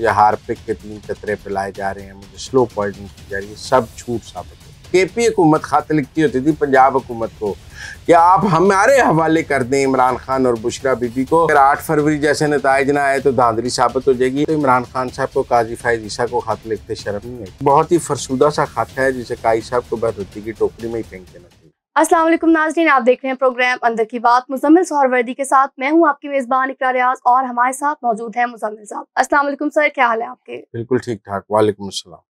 मुझे हार्पिक के तीन कतरे पिलाए जा रहे हैं मुझे स्लो पॉइजन की जा रही है सब छूट साबित हो के पी हुकूमत खात लिखती होती थी पंजाब हुकूमत को कि आप हमारे हवाले कर दें इमरान खान और बुशरा बीबी को अगर आठ फरवरी जैसे नतज ना आए तो धांधली साबित हो जाएगी तो इमरान खान साहब को काजी फायद ईसा को खत लिखते शर्म नहीं है बहुत ही फरसूदा सा खत है जिसे काजी साहब को बस की टोकरी में ही फेंक देना अस्सलाम वालेकुम नाजरीन आप देख रहे हैं प्रोग्राम अंदर की बात मुजम्मिल सोहरवर्दी के साथ मैं हूं आपकी मेज़बान इकरा रियाज और हमारे साथ मौजूद हैं मुजम्मिल साहब अस्सलाम वालेकुम सर क्या हाल है आपके बिल्कुल ठीक ठाक वालेकुम अस्सलाम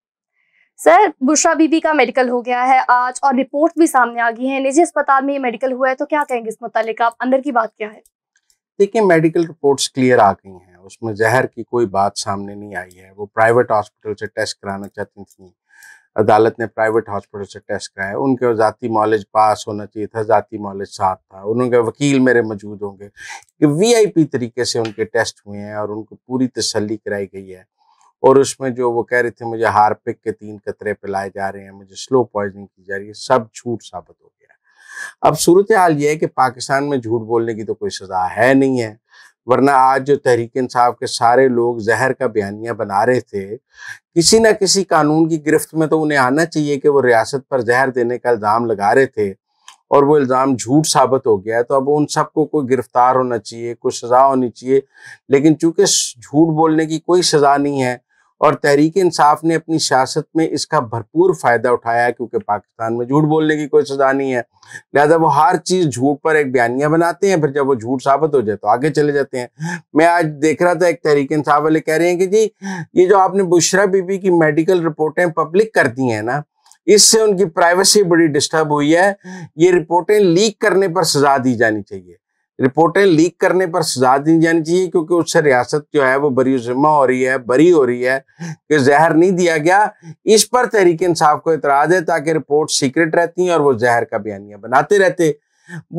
सर बुशरा बीबी का मेडिकल हो गया है आज और रिपोर्ट भी सामने आ गई है निजी अस्पताल में ये मेडिकल हुआ है तो क्या कहेंगे इस मुतालिक आप अंदर की बात क्या है देखिए मेडिकल रिपोर्ट्स क्लियर आ गई हैं उसमें जहर की कोई बात सामने नहीं आई है वो प्राइवेट हॉस्पिटल से टेस्ट कराना चाहती थी अदालत ने प्राइवेट हॉस्पिटल से टेस्ट कराया उनके जाती नॉलेज पास होना चाहिए था जाती नॉलेज साथ था उनके वकील मेरे मौजूद होंगे वीआईपी तरीके से उनके टेस्ट हुए हैं और उनको पूरी तसली कराई गई है और उसमें जो वो कह रहे थे मुझे हार्पिक के तीन कतरे पिलाए जा रहे हैं मुझे स्लो पॉइजनिंग की जा रही है सब झूठ साबित हो गया अब सूरत हाल ये है कि पाकिस्तान में झूठ बोलने की तो कोई सजा है नहीं है वरना आज जो तहरीक इंसाफ के सारे लोग जहर का बयानिया बना रहे थे किसी ना किसी कानून की गिरफ्त में तो उन्हें आना चाहिए कि वो रियासत पर जहर देने का इल्ज़ाम लगा रहे थे और वो इल्ज़ाम झूठ साबित हो गया तो अब उन सबको कोई गिरफ्तार होना चाहिए कोई सज़ा होनी चाहिए लेकिन चूंकि झूठ बोलने की कोई सज़ा नहीं है और तहरीक इंसाफ ने अपनी सियासत में इसका भरपूर फ़ायदा उठाया है क्योंकि पाकिस्तान में झूठ बोलने की कोई सज़ा नहीं है लिहाजा वो हर चीज़ झूठ पर एक बयानिया बनाते हैं फिर जब वो झूठ साबित हो जाए तो आगे चले जाते हैं मैं आज देख रहा था एक तहरीक इंसाफ वाले कह रहे हैं कि जी ये जो आपने बुशरा बीबी की मेडिकल रिपोर्टें पब्लिक कर दी हैं ना इससे उनकी प्राइवेसी बड़ी डिस्टर्ब हुई है ये रिपोर्टें लीक करने पर सजा दी जानी चाहिए रिपोर्टें लीक करने पर सजा दी जानी चाहिए क्योंकि उससे रियासत जो है वो बरी जिम्मा हो रही है बरी हो रही है कि जहर नहीं दिया गया इस पर तहरीक इंसाफ को इतराज है ताकि रिपोर्ट सीक्रेट रहती हैं और वो जहर का बयानिया बनाते रहते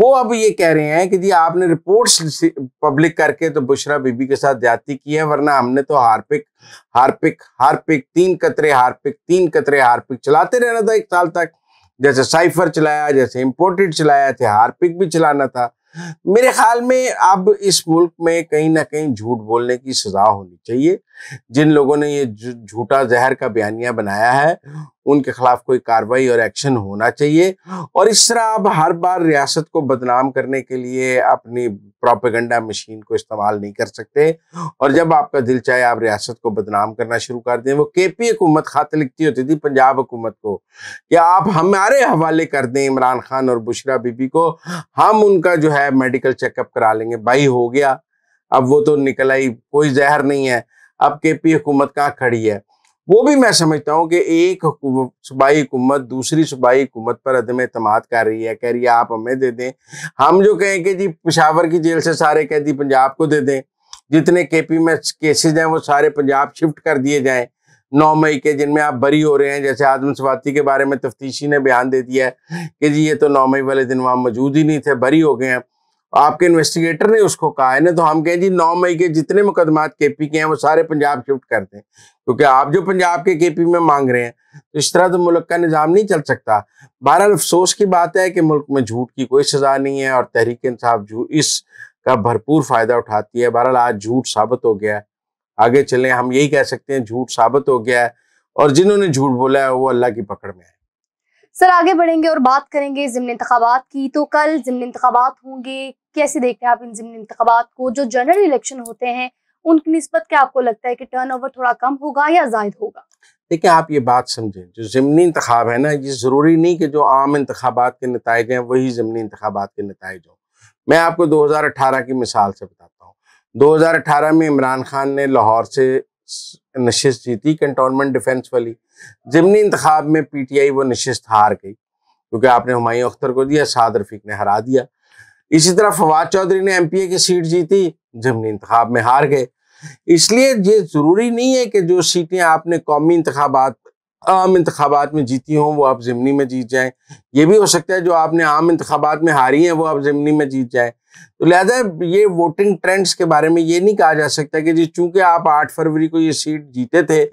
वो अब ये कह रहे हैं कि जी आपने रिपोर्ट्स पब्लिक करके तो बुशरा बीबी के साथ ज्यादती की है वरना हमने तो हार्पिक हार्पिक हार्पिक तीन कतरे हार्पिक तीन कतरे हार्पिक चलाते रहना था एक साल तक जैसे साइफर चलाया जैसे इम्पोर्टेड चलाया थे हार्पिक भी चलाना था मेरे ख्याल में अब इस मुल्क में कहीं ना कहीं झूठ बोलने की सजा होनी चाहिए जिन लोगों ने ये झूठा जहर का बयानिया बनाया है उनके खिलाफ कोई कार्रवाई और एक्शन होना चाहिए और इस तरह आप हर बार रियासत को बदनाम करने के लिए अपनी प्रोपेगेंडा मशीन को इस्तेमाल नहीं कर सकते और जब आपका दिल चाहे आप रियासत को बदनाम करना शुरू कर दें वो के पी हुकूमत खाते लिखती होती थी पंजाब हुकूमत को कि आप हमारे हवाले कर दें इमरान खान और बुशरा बीबी को हम उनका जो है मेडिकल चेकअप करा लेंगे भाई हो गया अब वो तो निकल आई कोई जहर नहीं है अब के पी हुकूमत कहाँ खड़ी है वो भी मैं समझता हूँ कि एक सूबाई हुकूमत दूसरी सूबाई हुकूमत पर अदम अतमाद कर रही है कह रही है आप हमें दे दें हम जो कहें कि जी पिशावर की जेल से सारे कैदी पंजाब को दे दें जितने के पी में केसेज हैं वो सारे पंजाब शिफ्ट कर दिए जाए नौ मई के जिनमें आप बरी हो रहे हैं जैसे आदम सवाती के बारे में तफ्तीशी ने बयान दे दिया है कि जी ये तो नौ मई वाले दिन वहाँ मौजूद ही नहीं थे बरी हो गए हैं आपके इन्वेस्टिगेटर ने उसको कहा है ना तो हम कहें जी नौ मई के जितने मुकदमात के पी के हैं वो सारे पंजाब शिफ्ट कर दें क्योंकि आप जो पंजाब के के पी में मांग रहे हैं तो इस तरह तो मुल्क का निज़ाम नहीं चल सकता बहरहाल अफसोस की बात है कि मुल्क में झूठ की कोई सज़ा नहीं है और तहरीक इंसाफ इस का भरपूर फ़ायदा उठाती है बहरहाल आज झूठ साबित हो गया है आगे चलें हम यही कह सकते हैं झूठ साबित हो गया है और जिन्होंने झूठ बोला है वो अल्लाह की पकड़ में है सर आगे बढ़ेंगे और बात करेंगे ज़िमन इंतबात की तो कल ज़िमन इंतबात होंगे कैसे देखते हैं आप इन जिमनी इंतबात को जो जनरल इलेक्शन होते हैं उनकी नस्बत क्या आपको लगता है कि टर्नओवर थोड़ा कम होगा या जायद होगा देखिए आप ये बात समझें जो ज़मनी इंतबाब है ना ये ज़रूरी नहीं कि जो आम इंतबात के नतज हैं वही ज़मनी इंतबात के नतज हों मैं आपको 2018 की मिसाल से बताता हूँ 2018 में इमरान खान ने लाहौर से नशस्त जीती कंटोनमेंट डिफेंस वाली ज़मनी इंतबाब में पी टी आई वो नशस्त हार गई क्योंकि आपने हमायूं अख्तर को दिया साद रफीक ने हरा दिया इसी तरह फवाद चौधरी ने एमपीए की सीट जीती जमनी इंतखाब में हार गए इसलिए ये ज़रूरी नहीं है कि जो सीटें आपने कौमी इंतबात आम इंतबात में जीती हों वो आप ज़मनी में जीत जाएं ये भी हो सकता है जो आपने आम इंतबात में हारी हैं वो आप ज़मनी में जीत जाएं तो लिहाजा ये वोटिंग ट्रेंड्स के बारे में ये नहीं कहा जा सकता कि जी चूंकि आप आठ फरवरी को ये सीट जीते थे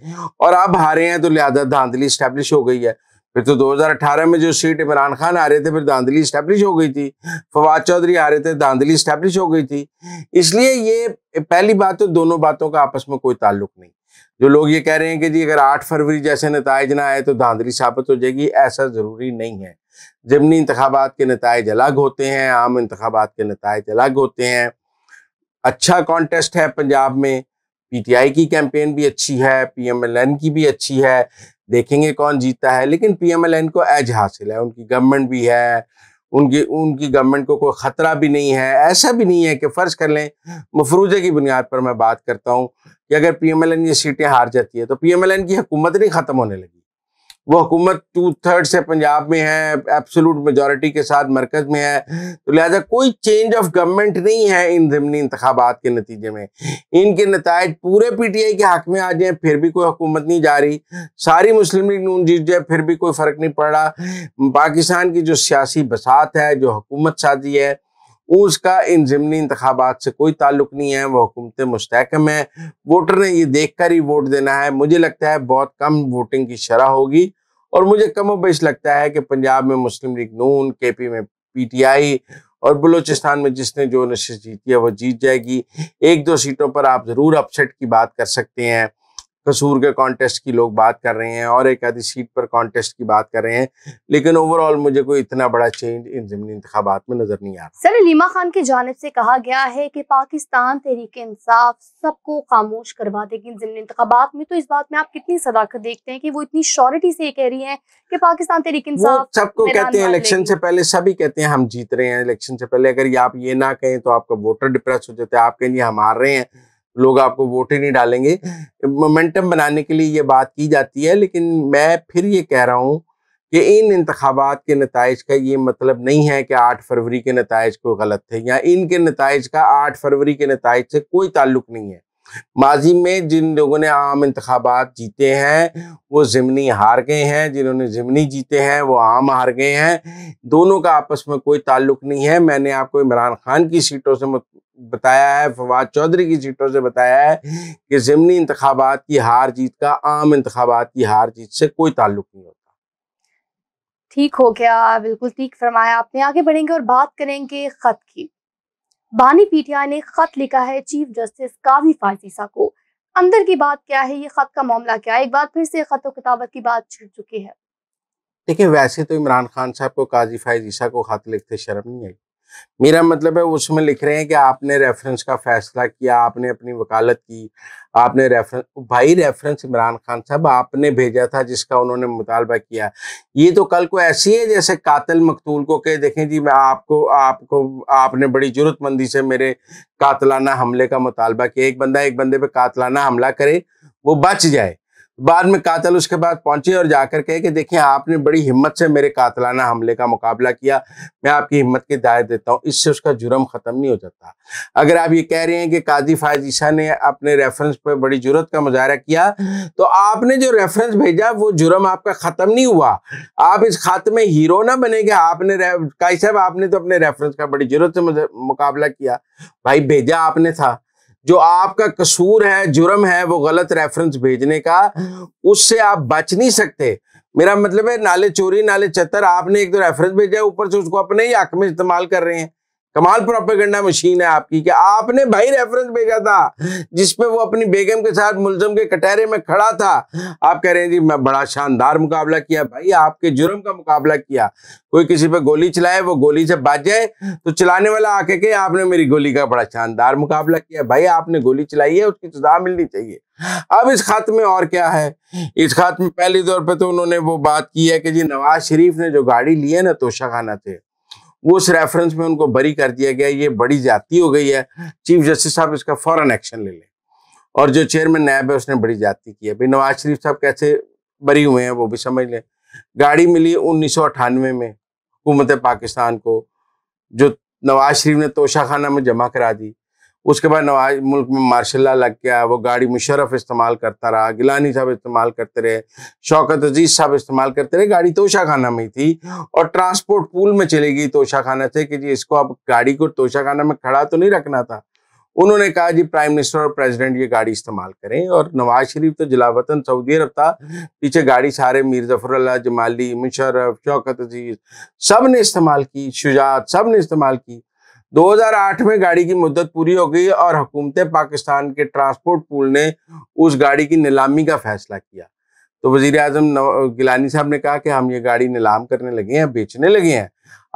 और आप हारे हैं तो लिहाजा धांधली इस्टेब्लिश हो गई है फिर तो 2018 में जो सीट इमरान खान आ रहे थे फिर धांधली स्टैब्लिश हो गई थी फवाद चौधरी आ रहे थे धांधली स्टैब्लिश हो गई थी इसलिए ये पहली बात तो दोनों बातों का आपस में कोई ताल्लुक नहीं जो लोग ये कह रहे हैं कि जी अगर आठ फरवरी जैसे नतज ना आए तो धांधली साबित हो जाएगी ऐसा ज़रूरी नहीं है जमनी इंतबात के नतज अलग होते हैं आम इंतबात के नतज अलग होते हैं अच्छा कॉन्टेस्ट है पंजाब में पीटीआई की कैंपेन भी अच्छी है पीएमएलएन की भी अच्छी है देखेंगे कौन जीतता है लेकिन पीएमएलएन को एज हासिल है उनकी गवर्नमेंट भी है उनकी उनकी गवर्नमेंट को कोई ख़तरा भी नहीं है ऐसा भी नहीं है कि फ़र्ज कर लें मफरूजे की बुनियाद पर मैं बात करता हूँ कि अगर पीएमएलएन ये सीटें हार जाती है तो पीएमएलएन की हुकूमत नहीं ख़त्म होने लगी वो हुकूमत टू थर्ड से पंजाब में है एब्सोलूट मेजोरिटी के साथ मरकज में है तो लिहाजा कोई चेंज ऑफ गवर्नमेंट नहीं है इन ज़मनी इंतबात के नतीजे में इनके नतज पूरे पी टी आई के हक में आ जाए फिर भी कोई हुकूमत नहीं जा रही सारी मुस्लिम लीग नून जीत जाए फिर भी कोई फ़र्क नहीं पड़ रहा पाकिस्तान की जो सियासी बसात है जो हुकूमत साजी है उसका इन ज़मनी इंतबात से कोई ताल्लुक नहीं है वह हुकूमत मुस्तकम है वोटर ने ये देख कर ही वोट देना है मुझे लगता है बहुत कम वोटिंग की शरह होगी और मुझे कम बेश लगता है कि पंजाब में मुस्लिम लीग नून के पी में पी टी आई और बलूचिस्तान में जिसने जो नशे जीती है वो जीत जाएगी एक दो सीटों पर आप ज़रूर अपसेट की बात कर सकते हैं कसूर के कॉन्टेस्ट की लोग बात कर रहे हैं और एक आधी सीट पर कॉन्टेस्ट की बात कर रहे हैं लेकिन ओवरऑल मुझे कोई इतना बड़ा चेंज इन जमनी इंतबात में नजर नहीं आ रहा सर लीमा खान की जानब से कहा गया है कि पाकिस्तान तहरीक इंसाफ सबको खामोश करवा देगी इन जमनी इंतबात में तो इस बात में आप कितनी सदाकत देखते हैं कि वो इतनी श्योरिटी से ये कह रही है कि पाकिस्तान तहरीक इंसाफ सबको कहते हैं इलेक्शन से पहले सभी कहते हैं हम जीत रहे हैं इलेक्शन से पहले अगर आप ये ना कहें तो आपका वोटर डिप्रेस हो जाता है आप कहें हम हार रहे हैं लोग आपको वोट ही नहीं डालेंगे मोमेंटम बनाने के लिए ये बात की जाती है लेकिन मैं फिर ये कह रहा हूँ कि इन इंतबात के नतज का ये मतलब नहीं है कि आठ फरवरी के नतज को गलत थे या इनके नतज का आठ फरवरी के नतज से कोई ताल्लुक नहीं है माजी में जिन लोगों ने आम इंतबात जीते हैं वो ज़मनी हार गए हैं जिन्होंने ज़मनी जीते हैं वो आम हार गए हैं दोनों का आपस में कोई ताल्लुक नहीं है मैंने आपको इमरान खान की सीटों से बताया है फवाद चौधरी की सीटों से बताया है कि ज़मनी इंतबात की हार जीत का आम इंतबात की हार जीत से कोई ताल्लुक नहीं होता ठीक हो गया बिल्कुल ठीक फरमाया आपने आगे बढ़ेंगे और बात करेंगे खत की बानी पीटीआई ने खत लिखा है चीफ जस्टिस काजी फाजीसा को अंदर की बात क्या है ये खत का मामला क्या है एक बार फिर से खत और किताबत की बात छिड़ चुकी है देखिए वैसे तो इमरान खान साहब को काजी फाइज ईसा को खत लिखते शर्म नहीं आई मेरा मतलब है उसमें लिख रहे हैं कि आपने रेफरेंस का फैसला किया आपने अपनी वकालत की आपने रेफरेंस भाई रेफरेंस इमरान खान साहब आपने भेजा था जिसका उन्होंने मुतालबा किया ये तो कल को ऐसी है जैसे कातिल मकतूल को कह देखें जी मैं आपको आपको आपने बड़ी जरूरतमंदी से मेरे कातलाना हमले का मुतालबा किया एक बंदा एक बंदे पर कातलाना हमला करे वो बच जाए बाद में कातल उसके बाद पहुंचे और जाकर कहे कि देखिए आपने बड़ी हिम्मत से मेरे कातलाना हमले का मुकाबला किया मैं आपकी हिम्मत की दायर देता हूं इससे उसका जुर्म ख़त्म नहीं हो जाता अगर आप ये कह रहे हैं कि काजी फायजीशा ने अपने रेफरेंस पर बड़ी जरूरत का मुजाहरा किया तो आपने जो रेफरेंस भेजा वो जुर्म आपका ख़त्म नहीं हुआ आप इस खात्मे हीरो ना बनेंगे आपने काजी साहब आपने तो अपने रेफरेंस का बड़ी जरूरत से मुकाबला किया भाई भेजा आपने था जो आपका कसूर है जुर्म है वो गलत रेफरेंस भेजने का उससे आप बच नहीं सकते मेरा मतलब है नाले चोरी नाले चतर आपने एक दो तो रेफरेंस भेजा है ऊपर से उसको अपने ही हक में इस्तेमाल कर रहे हैं कमाल प्रोपेगेंडा मशीन है आपकी कि आपने भाई रेफरेंस भेजा था जिसपे वो अपनी बेगम के साथ मुलजम के कटहरे में खड़ा था आप कह रहे हैं जी मैं बड़ा शानदार मुकाबला किया भाई आपके जुर्म का मुकाबला किया कोई किसी पे गोली चलाए वो गोली से बच जाए तो चलाने वाला आके के आपने मेरी गोली का बड़ा शानदार मुकाबला किया भाई आपने गोली चलाई है उसकी सजा मिलनी चाहिए अब इस खत में और क्या है इस खत में पहली तौर पर तो उन्होंने वो बात की है कि जी नवाज शरीफ ने जो गाड़ी ली है ना तोशाखाना थे उस रेफरेंस में उनको बरी कर दिया गया ये बड़ी जाति हो गई है चीफ जस्टिस साहब इसका फौरन एक्शन ले लें और जो चेयरमैन नायब है उसने बड़ी जाति की है भाई नवाज शरीफ साहब कैसे बरी हुए हैं वो भी समझ लें गाड़ी मिली उन्नीस में हुकूमत पाकिस्तान को जो नवाज शरीफ ने तोशाखाना में जमा करा दी उसके बाद नवाज मुल्क में मार्शल लग गया वो गाड़ी मुशरफ इस्तेमाल करता रहा गिलानी साहब इस्तेमाल करते रहे शौकत अजीज साहब इस्तेमाल करते रहे गाड़ी तोशा खाना में थी और ट्रांसपोर्ट पूल में चली गई तोशा खाना से कि जी इसको अब गाड़ी को तोशा खाना में खड़ा तो नहीं रखना था उन्होंने कहा जी प्राइम मिनिस्टर और प्रेसिडेंट ये गाड़ी इस्तेमाल करें और नवाज शरीफ तो जलावतन सऊदी अरब था पीछे गाड़ी सारे मीर जफरल्ला जमाली मुशरफ शौकत अजीज सब ने इस्तेमाल की शुजात सब ने इस्तेमाल की 2008 में गाड़ी की मुद्दत पूरी हो गई और हुकूमत पाकिस्तान के ट्रांसपोर्ट पूल ने उस गाड़ी की नीलामी का फैसला किया तो वजीर अजम गिलानी साहब ने कहा कि हम ये गाड़ी नीलाम करने लगे हैं बेचने लगे हैं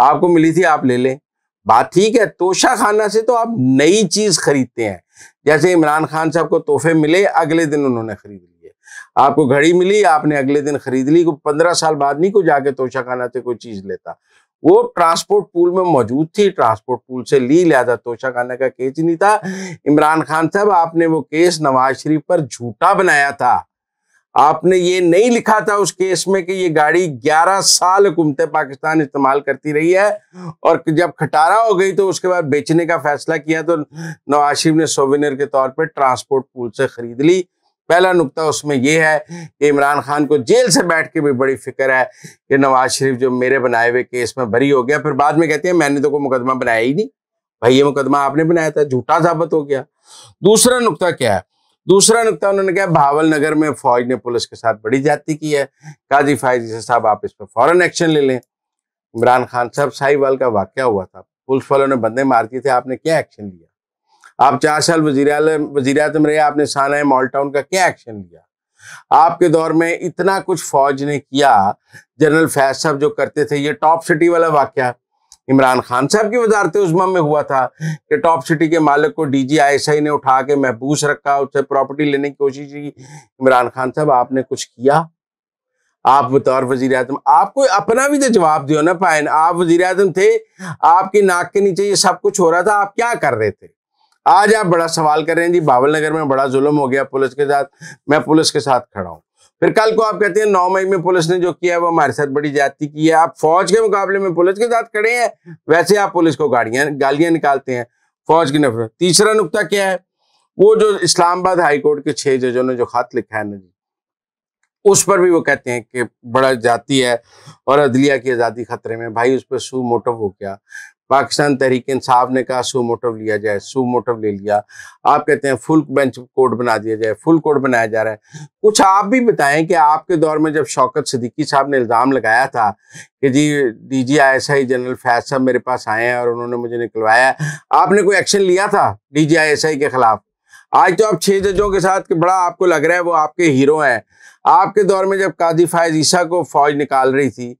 आपको मिली थी आप ले लें बात ठीक है तोशा खाना से तो आप नई चीज खरीदते हैं जैसे इमरान खान साहब को तोहफे मिले अगले दिन उन्होंने खरीद लिए आपको घड़ी मिली आपने अगले दिन खरीद ली को पंद्रह साल बाद नहीं को जाके तोशा खाना से कोई चीज लेता वो ट्रांसपोर्ट पूल में मौजूद थी ट्रांसपोर्ट पूल से ली लिहाजा तोशाखाना का केस नहीं था इमरान खान साहब आपने वो केस नवाज शरीफ पर झूठा बनाया था आपने ये नहीं लिखा था उस केस में कि ये गाड़ी 11 साल हुकूमत पाकिस्तान इस्तेमाल करती रही है और जब खटारा हो गई तो उसके बाद बेचने का फैसला किया तो नवाज शरीफ ने सोविनर के तौर पर ट्रांसपोर्ट पूल से खरीद ली पहला नुकता उसमें यह है कि इमरान खान को जेल से बैठ के भी बड़ी फिक्र है कि नवाज शरीफ जो मेरे बनाए हुए केस में भरी हो गया फिर बाद में कहते हैं मैंने तो कोई मुकदमा बनाया ही नहीं भाई ये मुकदमा आपने बनाया था झूठा साबित हो गया दूसरा नुकता क्या है दूसरा नुकता उन्होंने कहा भावल नगर में फौज ने पुलिस के साथ बड़ी जाति की है काजी फायजी साहब आप इस पर फौरन एक्शन ले लें इमरान खान साहब साहिवाल का वाक्य हुआ था पुलिस वालों ने बंदे मार दिए थे आपने क्या एक्शन लिया आप चार साल वजीर वजीर अजम रहे आपने साना मॉल टाउन का क्या एक्शन लिया आपके दौर में इतना कुछ फौज ने किया जनरल फैज साहब जो करते थे ये टॉप सिटी वाला वाक्य इमरान खान साहब की वजारत उजमा में हुआ था कि टॉप सिटी के मालिक को डी जी आई एस आई ने उठा के महबूस रखा उससे प्रॉपर्टी लेने की कोशिश की इमरान खान साहब आपने कुछ किया आप बतौर वजीर अजम आपको अपना भी तो जवाब दियो ना पायन आप वजीर अजम थे आपकी नाक के नीचे ये सब कुछ हो रहा था आप क्या कर रहे थे आज आप बड़ा सवाल कर रहे हैं जी बावल नगर में बड़ा जुल्म हो गया पुलिस के साथ मैं पुलिस के साथ खड़ा हूँ फिर कल को आप कहते हैं नौ मई में पुलिस ने जो किया है वो हमारे साथ बड़ी जाति की है आप फौज के मुकाबले में पुलिस के साथ खड़े हैं वैसे आप पुलिस को गाड़ियां गालियां निकालते हैं फौज की नफरत तीसरा नुकता क्या है वो जो इस्लामाबाद हाईकोर्ट के छह जजों ने जो खत लिखा है ना उस पर भी वो कहते हैं कि बड़ा जाति है और अदलिया की आज़ादी खतरे में भाई उस पर सू मोटव हो गया पाकिस्तान तहरीक इंसाफ ने कहा सू मोटिव लिया जाए सू मोटिव ले लिया आप कहते हैं फुल बेंच कोर्ट बना दिया जाए फुल कोर्ट बनाया जा रहा है कुछ आप भी बताएं कि आपके दौर में जब शौकत सदीकी साहब ने इल्ज़ाम लगाया था कि जी D G I S I general Faiz साहब मेरे पास आए हैं और उन्होंने मुझे निकलवाया आपने कोई एक्शन लिया था डी जी आई एस आई के खिलाफ आज जो तो आप छह जजों के साथ के बड़ा आपको लग रहा है वो आपके हीरो हैं आपके दौर में जब काजी फायज ईसा को फौज निकाल रही थी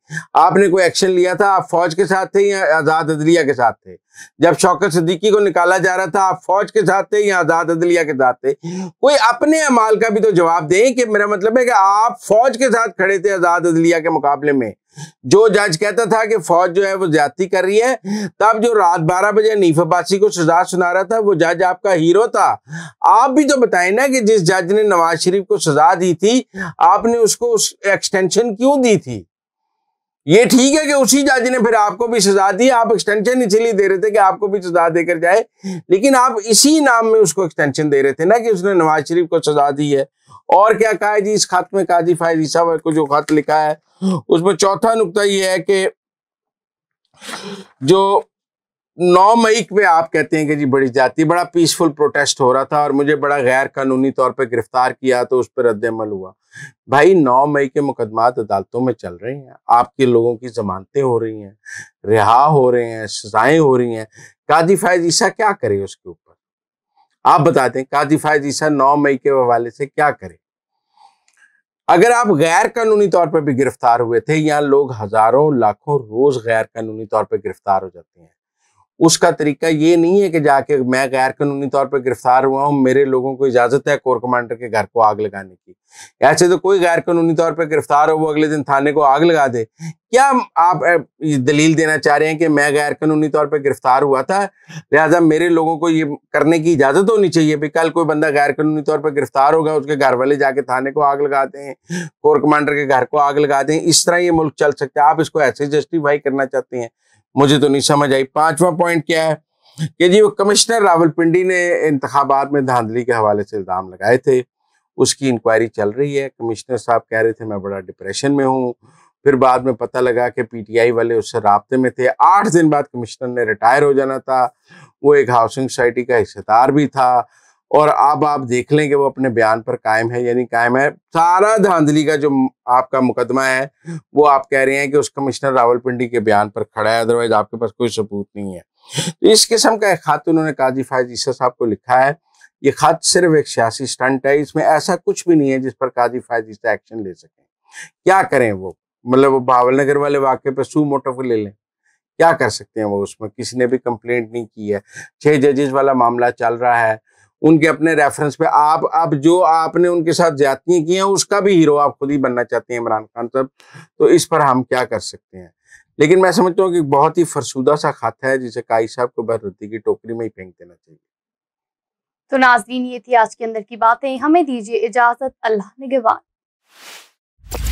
आपने कोई एक्शन लिया था आप फौज के साथ थे या आज़ाद अदलिया के साथ थे जब शौकत सिद्दीकी को निकाला जा रहा था आप फौज के साथ थे या आज़ाद अदलिया के साथ थे कोई अपने अमाल का भी तो जवाब दें कि मेरा मतलब है कि आप फौज के साथ खड़े थे आज़ाद अदलिया के मुकाबले में जो जज कहता था कि फौज जो है वो ज्यादा कर रही है तब जो रात बारह बजे नीफ अब्बासी को सजा सुना रहा था वो जज आपका हीरो था आप भी तो बताएं ना कि जिस जज ने नवाज शरीफ को सजा दी थी आपने उसको उस एक्सटेंशन क्यों दी थी ये ठीक है कि उसी जज ने फिर आपको भी सजा दी आप एक्सटेंशन इसीलिए दे रहे थे कि आपको भी सजा देकर जाए लेकिन आप इसी नाम में उसको एक्सटेंशन दे रहे थे ना कि उसने नवाज शरीफ को सजा दी है और क्या कहा है जी इस खत में काजी फायदी साहब को जो खत लिखा है उसमें चौथा नुकता यह है कि जो नौ मई में आप कहते हैं कि जी बड़ी जाति बड़ा पीसफुल प्रोटेस्ट हो रहा था और मुझे बड़ा गैर कानूनी तौर पर गिरफ्तार किया तो उस पर रद्दमल हुआ भाई नौ मई के मुकदमात अदालतों में चल रही हैं आपके लोगों की जमानतें हो रही हैं रिहा हो रहे हैं सजाएं हो रही हैं काजी फायज ईसा क्या करे उसके ऊपर आप बताते हैं काजी फायज ईसा नौ मई के हवाले से क्या करे अगर आप गैर कानूनी तौर पर भी गिरफ्तार हुए थे यहाँ लोग हजारों लाखों रोज गैर कानूनी तौर पर गिरफ्तार हो जाते हैं उसका तरीका ये नहीं है कि जाके मैं गैर कानूनी तौर पर गिरफ्तार हुआ हूँ मेरे लोगों को इजाजत है कोर कमांडर के घर को आग लगाने की ऐसे तो कोई गैर कानूनी तौर पर गिरफ्तार हो वो अगले दिन थाने को आग लगा दे क्या आप दलील देना चाह रहे हैं कि मैं गैर कानूनी तौर पर गिरफ्तार हुआ था लिहाजा मेरे लोगों को ये करने की इजाजत होनी चाहिए भी कल कोई बंदा गैर कानूनी तौर पर गिरफ्तार होगा उसके घर वाले जाके थाने को आग लगा हैं कोर कमांडर के घर को आग लगा हैं इस तरह ये मुल्क चल सकता है आप इसको ऐसे जस्टिफाई करना चाहते हैं मुझे तो नहीं समझ आई पांचवा पॉइंट क्या है कि जी वो कमिश्नर रावलपिंडी ने इंतबात में धांधली के हवाले से इल्ज़ाम लगाए थे उसकी इंक्वायरी चल रही है कमिश्नर साहब कह रहे थे मैं बड़ा डिप्रेशन में हूँ फिर बाद में पता लगा कि पीटीआई वाले उससे रबते में थे आठ दिन बाद कमिश्नर ने रिटायर हो जाना था वो एक हाउसिंग सोसाइटी का हिस्सेदार भी था और अब आप देख लें कि वो अपने बयान पर कायम है यानी कायम है सारा धांधली का जो आपका मुकदमा है वो आप कह रहे हैं कि उस कमिश्नर रावलपिंडी के बयान पर खड़ा है अदरवाइज आपके पास कोई सबूत नहीं है तो इस किस्म का एक खत उन्होंने काजी फायज ईसा साहब को लिखा है ये खत सिर्फ एक सियासी स्टंट है इसमें ऐसा कुछ भी नहीं है जिस पर काजी फायज ईसा एक्शन ले सकें क्या करें वो मतलब वो भावलनगर वाले वाक्य पे सू मोटो को ले लें क्या कर सकते हैं वो उसमें किसी ने भी कंप्लेंट नहीं की है छह जजेस वाला मामला चल रहा है उनके अपने रेफरेंस पे आप अब जो आपने उनके साथ ज्यादती की हैं उसका भी हीरो आप खुद ही बनना चाहते हैं इमरान खान साहब तो इस पर हम क्या कर सकते हैं लेकिन मैं समझता हूँ कि बहुत ही फरसूदा सा खाता है जिसे काई साहब को बहरुद्दी की टोकरी में ही फेंक देना चाहिए तो नाजरीन ये थी आज के अंदर की बातें हमें दीजिए इजाजत अल्लाह ने गवान